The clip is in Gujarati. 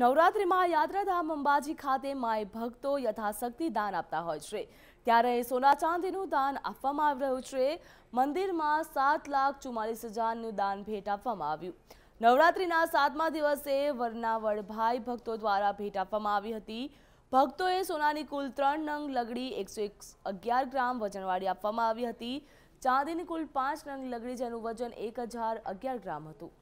નવરાત્રિમાં યાત્રાધામ અંબાજી ખાતે માય ભક્તો યથાશક્તિ દાન આપતા હોય છે ત્યારે સોના ચાંદીનું દાન આપવામાં આવી રહ્યું છે મંદિરમાં સાત લાખ ચુમ્માલીસ હજારનું દાન ભેટ આપવામાં આવ્યું નવરાત્રિના સાતમા દિવસે વરનાવડભાઈ ભક્તો દ્વારા ભેટ આપવામાં આવી હતી ભક્તોએ સોનાની કુલ ત્રણ નંગ લગડી એકસો અગિયાર ગ્રામ વજનવાળી આપવામાં આવી હતી ચાંદીની કુલ પાંચ નંગ લગડી જેનું વજન એક હજાર અગિયાર ગ્રામ હતું